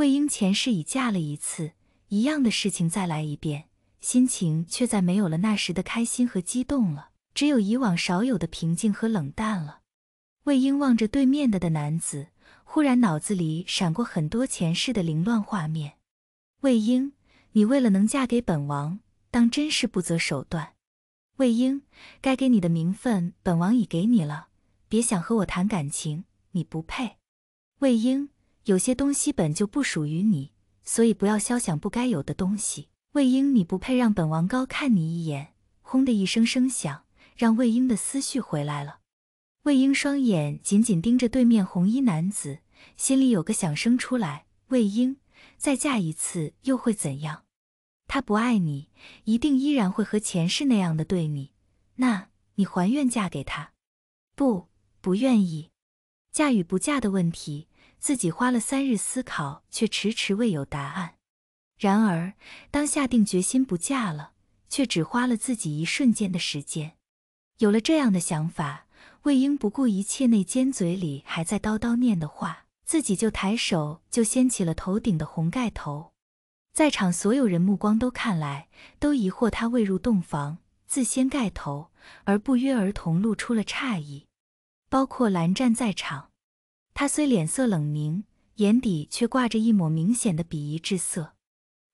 魏婴前世已嫁了一次，一样的事情再来一遍，心情却再没有了那时的开心和激动了，只有以往少有的平静和冷淡了。魏婴望着对面的的男子，忽然脑子里闪过很多前世的凌乱画面。魏婴，你为了能嫁给本王，当真是不择手段。魏婴，该给你的名分，本王已给你了，别想和我谈感情，你不配。魏婴。有些东西本就不属于你，所以不要肖想不该有的东西。魏婴，你不配让本王高看你一眼。轰的一声声响，让魏婴的思绪回来了。魏婴双眼紧紧盯着对面红衣男子，心里有个响声出来：魏婴，再嫁一次又会怎样？他不爱你，一定依然会和前世那样的对你。那你还愿嫁给他？不，不愿意。嫁与不嫁的问题。自己花了三日思考，却迟迟未有答案。然而，当下定决心不嫁了，却只花了自己一瞬间的时间。有了这样的想法，魏婴不顾一切，那尖嘴里还在叨叨念的话，自己就抬手就掀起了头顶的红盖头。在场所有人目光都看来，都疑惑他未入洞房自掀盖头，而不约而同露出了诧异，包括蓝湛在场。他虽脸色冷凝，眼底却挂着一抹明显的鄙夷之色。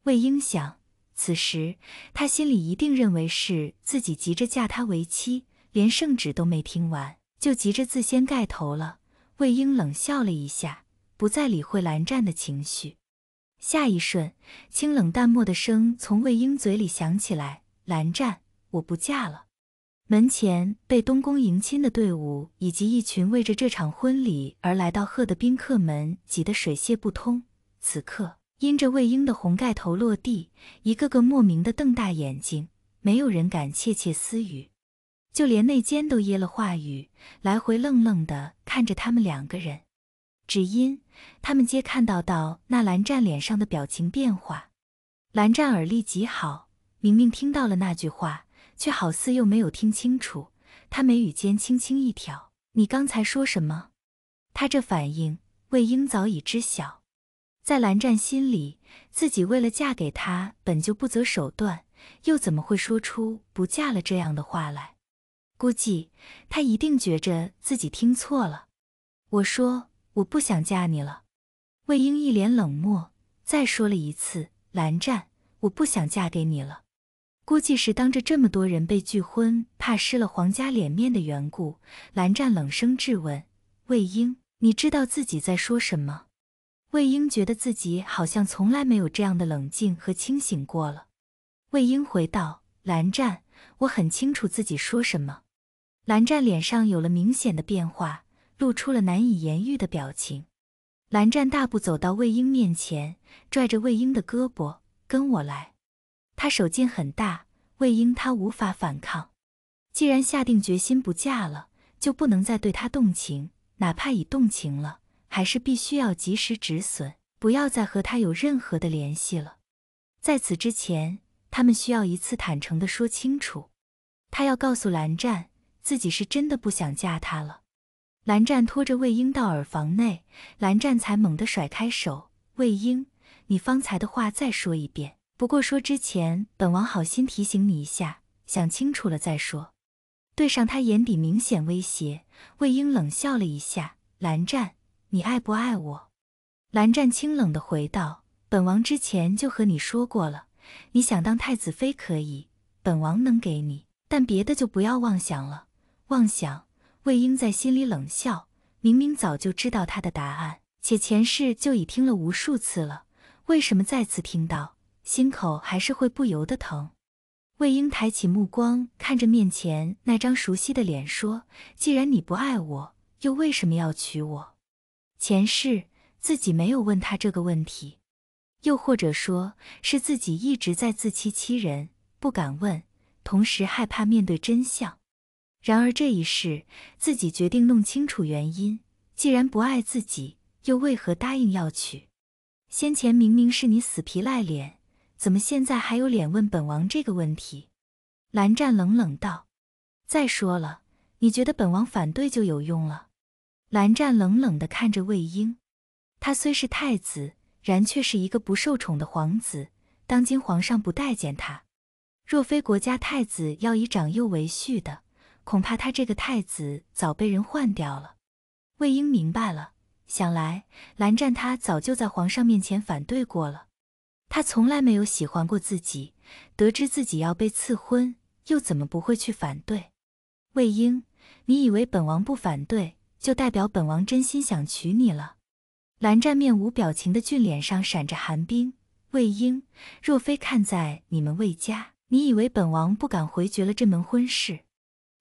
魏婴想，此时他心里一定认为是自己急着嫁他为妻，连圣旨都没听完，就急着自掀盖头了。魏婴冷笑了一下，不再理会蓝湛的情绪。下一瞬，清冷淡漠的声从魏婴嘴里响起来：“蓝湛，我不嫁了。”门前被东宫迎亲的队伍以及一群为着这场婚礼而来到贺的宾客们挤得水泄不通。此刻，因着魏婴的红盖头落地，一个个莫名的瞪大眼睛，没有人敢窃窃私语，就连内奸都噎了话语，来回愣愣的看着他们两个人，只因他们皆看到到那蓝湛脸上的表情变化。蓝湛耳力极好，明明听到了那句话。却好似又没有听清楚，他眉宇间轻轻一挑：“你刚才说什么？”他这反应，魏婴早已知晓。在蓝湛心里，自己为了嫁给他，本就不择手段，又怎么会说出不嫁了这样的话来？估计他一定觉着自己听错了。我说：“我不想嫁你了。”魏婴一脸冷漠，再说了一次：“蓝湛，我不想嫁给你了。”估计是当着这么多人被拒婚，怕失了皇家脸面的缘故。蓝湛冷声质问：“魏婴，你知道自己在说什么？”魏婴觉得自己好像从来没有这样的冷静和清醒过了。魏婴回道：“蓝湛，我很清楚自己说什么。”蓝湛脸上有了明显的变化，露出了难以言喻的表情。蓝湛大步走到魏婴面前，拽着魏婴的胳膊：“跟我来。”他手劲很大，魏婴他无法反抗。既然下定决心不嫁了，就不能再对他动情，哪怕已动情了，还是必须要及时止损，不要再和他有任何的联系了。在此之前，他们需要一次坦诚的说清楚。他要告诉蓝湛，自己是真的不想嫁他了。蓝湛拖着魏婴到耳房内，蓝湛才猛地甩开手。魏婴，你方才的话再说一遍。不过说之前，本王好心提醒你一下，想清楚了再说。对上他眼底明显威胁，魏婴冷笑了一下：“蓝湛，你爱不爱我？”蓝湛清冷的回道：“本王之前就和你说过了，你想当太子妃可以，本王能给你，但别的就不要妄想了。”妄想！魏婴在心里冷笑，明明早就知道他的答案，且前世就已听了无数次了，为什么再次听到？心口还是会不由得疼。魏婴抬起目光，看着面前那张熟悉的脸，说：“既然你不爱我，又为什么要娶我？”前世自己没有问他这个问题，又或者说是自己一直在自欺欺人，不敢问，同时害怕面对真相。然而这一世，自己决定弄清楚原因。既然不爱自己，又为何答应要娶？先前明明是你死皮赖脸。怎么现在还有脸问本王这个问题？蓝湛冷冷道：“再说了，你觉得本王反对就有用了？”蓝湛冷冷的看着魏婴，他虽是太子，然却是一个不受宠的皇子。当今皇上不待见他，若非国家太子要以长幼为序的，恐怕他这个太子早被人换掉了。魏婴明白了，想来蓝湛他早就在皇上面前反对过了。他从来没有喜欢过自己，得知自己要被赐婚，又怎么不会去反对？魏婴，你以为本王不反对，就代表本王真心想娶你了？蓝湛面无表情的俊脸上闪着寒冰。魏婴，若非看在你们魏家，你以为本王不敢回绝了这门婚事？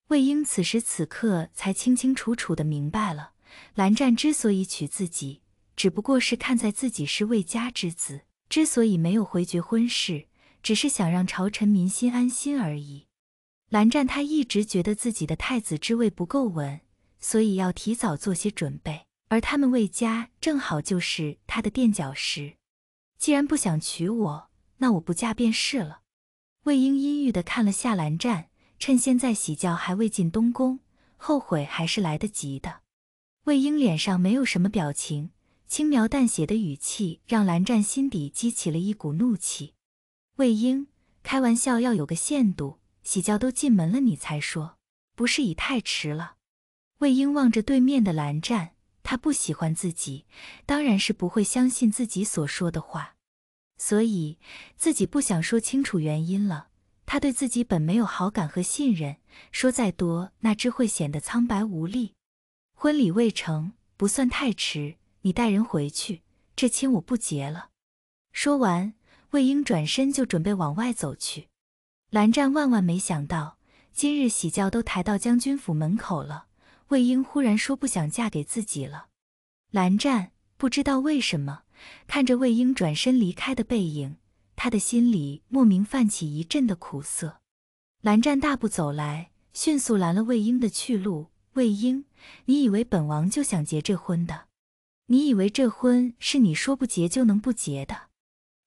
魏婴此时此刻才清清楚楚的明白了，蓝湛之所以娶自己，只不过是看在自己是魏家之子。之所以没有回绝婚事，只是想让朝臣民心安心而已。蓝湛，他一直觉得自己的太子之位不够稳，所以要提早做些准备。而他们魏家正好就是他的垫脚石。既然不想娶我，那我不嫁便是了。魏婴阴郁的看了下蓝湛，趁现在喜轿还未进东宫，后悔还是来得及的。魏婴脸上没有什么表情。轻描淡写的语气让蓝湛心底激起了一股怒气。魏婴，开玩笑要有个限度，喜轿都进门了，你才说，不是已太迟了？魏婴望着对面的蓝湛，他不喜欢自己，当然是不会相信自己所说的话，所以自己不想说清楚原因了。他对自己本没有好感和信任，说再多那只会显得苍白无力。婚礼未成，不算太迟。你带人回去，这亲我不结了。说完，魏婴转身就准备往外走去。蓝湛万万没想到，今日喜轿都抬到将军府门口了，魏婴忽然说不想嫁给自己了。蓝湛不知道为什么，看着魏婴转身离开的背影，他的心里莫名泛起一阵的苦涩。蓝湛大步走来，迅速拦了魏婴的去路。魏婴，你以为本王就想结这婚的？你以为这婚是你说不结就能不结的？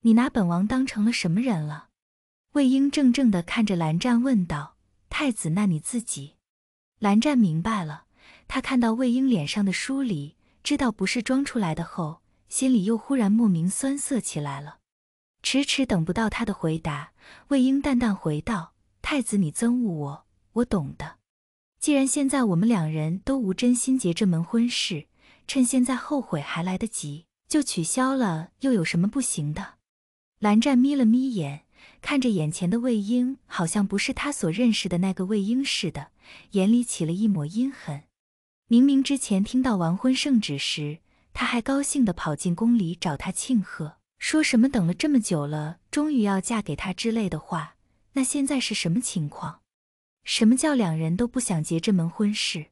你拿本王当成了什么人了？魏婴怔怔地看着蓝湛问道：“太子，那你自己？”蓝湛明白了，他看到魏婴脸上的疏离，知道不是装出来的后，心里又忽然莫名酸涩起来了。迟迟等不到他的回答，魏婴淡淡回道：“太子，你憎恶我，我懂的。既然现在我们两人都无真心结这门婚事。”趁现在后悔还来得及，就取消了，又有什么不行的？蓝湛眯了眯眼，看着眼前的魏婴，好像不是他所认识的那个魏婴似的，眼里起了一抹阴狠。明明之前听到完婚圣旨时，他还高兴地跑进宫里找他庆贺，说什么等了这么久了，终于要嫁给他之类的话。那现在是什么情况？什么叫两人都不想结这门婚事？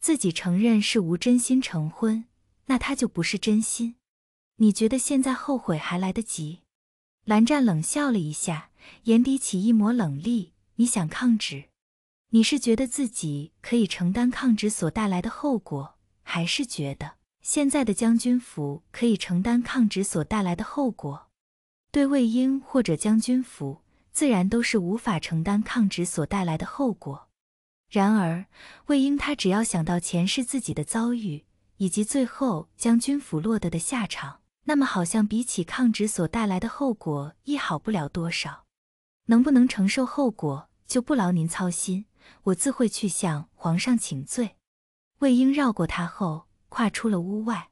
自己承认是无真心成婚，那他就不是真心。你觉得现在后悔还来得及？蓝湛冷笑了一下，眼底起一抹冷厉。你想抗旨？你是觉得自己可以承担抗旨所带来的后果，还是觉得现在的将军府可以承担抗旨所带来的后果？对魏婴或者将军府，自然都是无法承担抗旨所带来的后果。然而，魏婴他只要想到前世自己的遭遇，以及最后将军府落得的下场，那么好像比起抗旨所带来的后果，亦好不了多少。能不能承受后果，就不劳您操心，我自会去向皇上请罪。魏婴绕过他后，跨出了屋外。